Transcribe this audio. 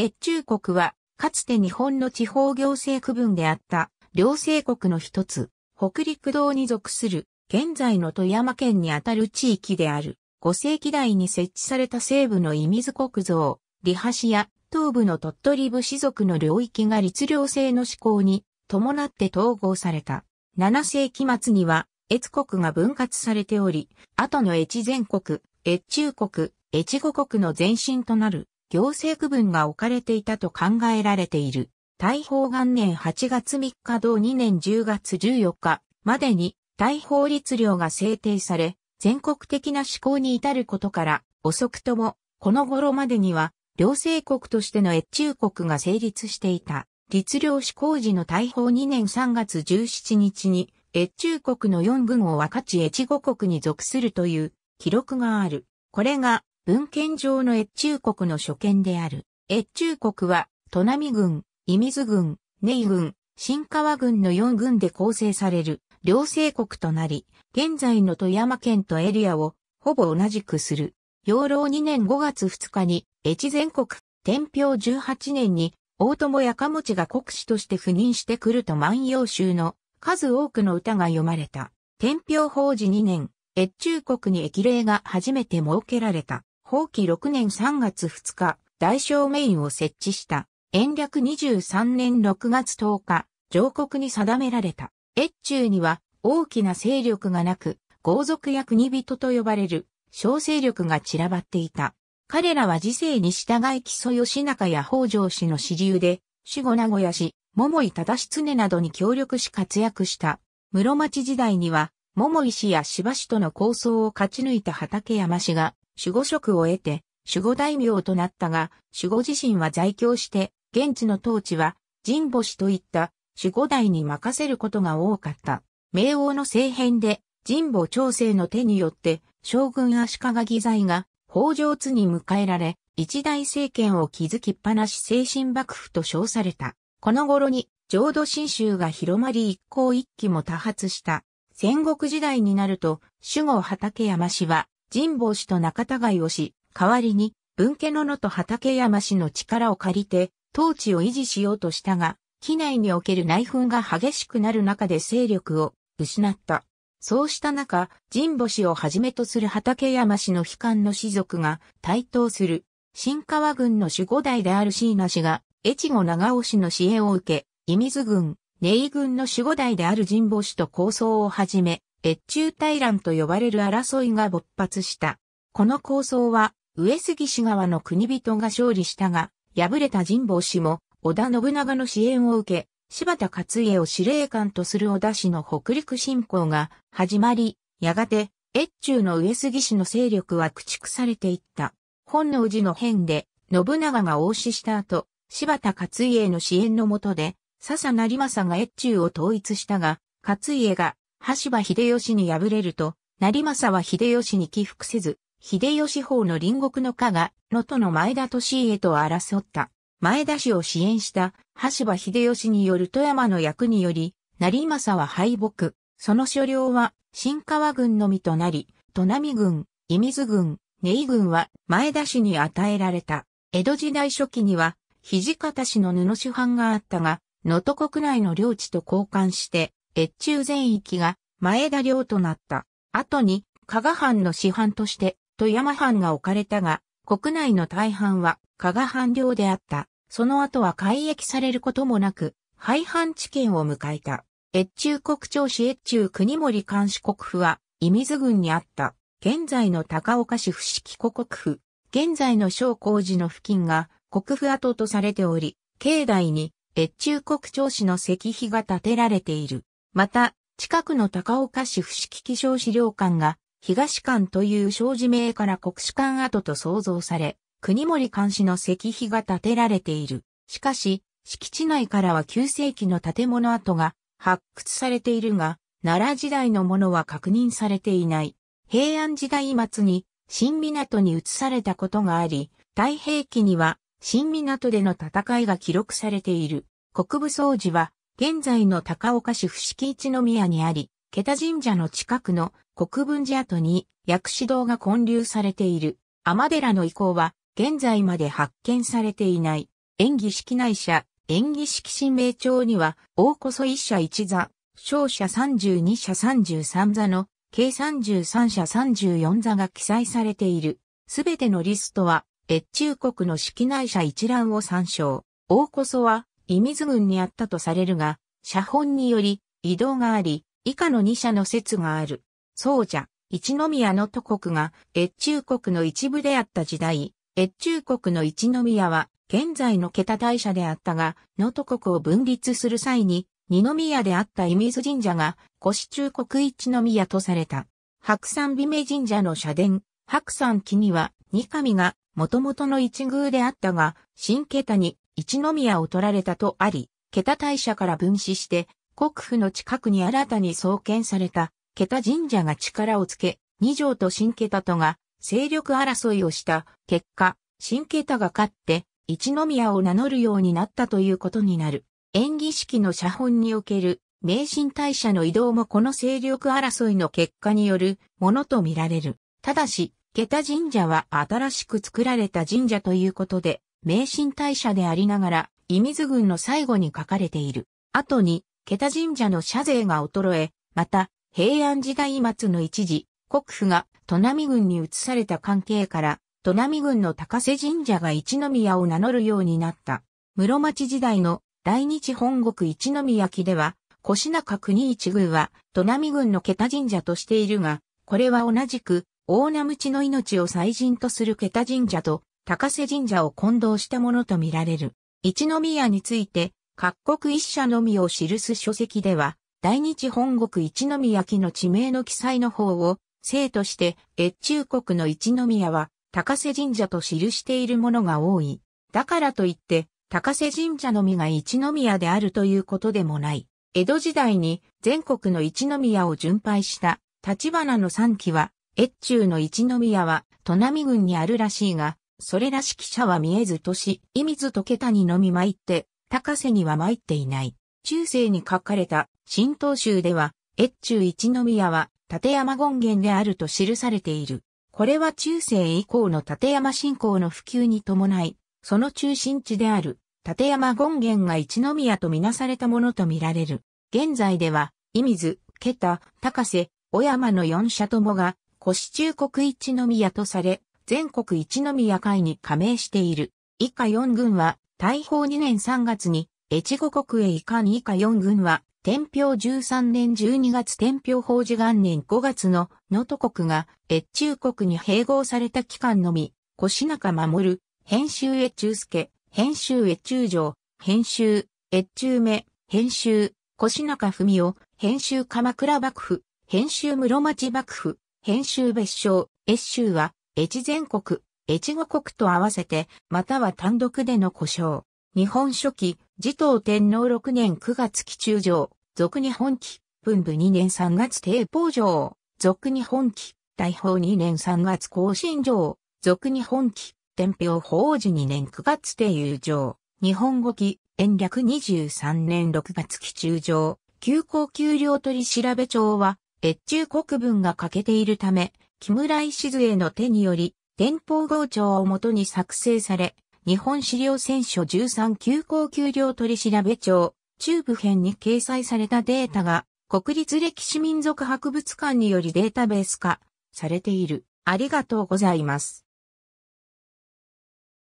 越中国は、かつて日本の地方行政区分であった、両政国の一つ、北陸道に属する、現在の富山県にあたる地域である、5世紀代に設置された西部の伊水国像、リハシや、東部の鳥取部士族の領域が律令制の施行に、伴って統合された。7世紀末には、越国が分割されており、後の越前国、越中国、越後国の前身となる行政区分が置かれていたと考えられている。大法元年8月3日同2年10月14日までに大法律令が制定され、全国的な施行に至ることから、遅くとも、この頃までには、両政国としての越中国が成立していた。律令施行時の大法2年3月17日に、越中国の4軍を分かち越後国に属するという記録がある。これが文献上の越中国の所見である。越中国は、砺波郡、伊水郡、根井郡、新川郡の4郡で構成される、両西国となり、現在の富山県とエリアを、ほぼ同じくする。養老2年5月2日に、越全国、天平18年に、大友やかもちが国士として赴任してくると万葉集の数多くの歌が読まれた。天平法治2年、越中国に駅礼が初めて設けられた。法期6年3月2日、大正メインを設置した。延暦23年6月10日、上国に定められた。越中には大きな勢力がなく、豪族や国人と呼ばれる小勢力が散らばっていた。彼らは時世に従い木曽義仲や北条氏の支流で、死後名古屋氏、桃井忠常などに協力し活躍した。室町時代には、桃井氏や芝氏との抗争を勝ち抜いた畠山氏が、守護職を得て、守護大名となったが、守護自身は在京して、現地の統治は、神保氏といった守護代に任せることが多かった。明王の政変で、神保長生の手によって、将軍足利義財が、北条津に迎えられ、一大政権を築きっぱなし精神幕府と称された。この頃に、浄土真宗が広まり一向一揆も多発した。戦国時代になると、守護畠山氏は、神保氏と仲違いをし、代わりに、分家の野と畠山氏の力を借りて、統治を維持しようとしたが、機内における内紛が激しくなる中で勢力を失った。そうした中、神保氏をはじめとする畠山氏の悲観の士族が台頭する。新川軍の守護代である椎名氏が、越後長尾氏の支援を受け、伊水軍、根井軍の守護代である神保氏と構想を始め、越中大乱と呼ばれる争いが勃発した。この構想は、上杉氏側の国人が勝利したが、敗れた神保氏も、織田信長の支援を受け、柴田勝家を司令官とする織田氏の北陸侵攻が始まり、やがて、越中の上杉氏の勢力は駆逐されていった。本能寺の変で、信長が応死した後、柴田勝家の支援のもとで、笹成政が越中を統一したが、勝家が羽柴秀吉に敗れると、成政は秀吉に起伏せず、秀吉法の隣国の加賀、能との前田利家と争った。前田氏を支援した羽柴秀吉による富山の役により、成政は敗北。その所領は新川軍のみとなり、砺波軍、伊水軍、根井軍は前田氏に与えられた。江戸時代初期には、土方氏の布主犯があったが、能登国内の領地と交換して、越中全域が前田領となった。後に、加賀藩の師範として、富山藩が置かれたが、国内の大半は加賀藩領であった。その後は改易されることもなく、廃藩置県を迎えた。越中国庁市越中国森監視国府は、伊水郡にあった。現在の高岡市伏木古国府、現在の小工寺の付近が国府跡とされており、境内に越中国庁市の石碑が建てられている。また、近くの高岡市伏木気象資料館が、東館という小字名から国史館跡と創造され、国森監視の石碑が建てられている。しかし、敷地内からは9世紀の建物跡が発掘されているが、奈良時代のものは確認されていない。平安時代末に新港に移されたことがあり、太平記には新港での戦いが記録されている。国部装治は現在の高岡市伏木一宮にあり、桁神社の近くの国分寺跡に薬師堂が建立されている。天寺の遺構は現在まで発見されていない。演技式内社、演技式神明帳には、大こそ一社一座、小社32社33座の、計33社34座が記載されている。すべてのリストは、越中国の式内社一覧を参照。大こそは、伊水郡にあったとされるが、写本により、移動があり、以下の二社の説がある。そうじゃ、一宮の都国が越中国の一部であった時代、越中国の一宮は現在の桁大社であったが、能都国を分立する際に、二宮であった伊水神社が、越中国一宮とされた。白山美名神社の社殿、白山木には、二神が、もともとの一宮であったが、新桁に、一宮を取られたとあり、桁大社から分子して、国府の近くに新たに創建された、桁神社が力をつけ、二条と新桁とが、勢力争いをした結果、新桁が勝って、一宮を名乗るようになったということになる。演技式の写本における、名神大社の移動もこの勢力争いの結果によるものとみられる。ただし、桁神社は新しく作られた神社ということで、名神大社でありながら、伊水郡の最後に書かれている。後に、桁神社の社税が衰え、また、平安時代末の一時、国府が砺波郡に移された関係から、砺波郡の高瀬神社が一宮を名乗るようになった。室町時代の大日本国一宮記では、越中国一宮は砺波郡の桁神社としているが、これは同じく、大名無知の命を祭神とする桁神社と高瀬神社を混同したものとみられる。一宮について、各国一社のみを記す書籍では、大日本国一宮記の地名の記載の方を、生として、越中国の一宮は、高瀬神社と記しているものが多い。だからといって、高瀬神社のみが一宮であるということでもない。江戸時代に全国の一宮を巡拝した立花の三期は、越中の一宮は、砺波郡にあるらしいが、それらしき者は見えずとし、意水と桁にのみ参って、高瀬には参っていない。中世に書かれた、新東州では、越中一宮は、立山権現であると記されている。これは中世以降の立山信仰の普及に伴い、その中心地である、立山権現が一宮とみなされたものとみられる。現在では、伊水、桁、高瀬、小山の四社ともが、古市中国一宮とされ、全国一宮会に加盟している。以下4軍は、大砲2年3月に、越後国へ移管以下4軍は、天平13年12月天平法事元年5月の能登国が越中国に併合された期間のみ、越中守、編集越中助、編集越中城、編集、越中目、編集、越中文雄、編集鎌倉幕府、編集室町幕府、編集別称、越州は、越前国、越後国と合わせて、または単独での故障。日本初期、持統天皇6年9月期中上、俗日本期、文部2年3月帝宝上、俗日本期、大宝2年3月更新上、俗日本期、天平法寺2年9月帝友上、日本語期、延暦23年6月期中上、休校給料取調べ帳は、越中国分が欠けているため、木村石津への手により、天保号調をもとに作成され、日本資料選書13急行給料取調べ帳、中部編に掲載されたデータが、国立歴史民族博物館によりデータベース化されている。ありがとうございます。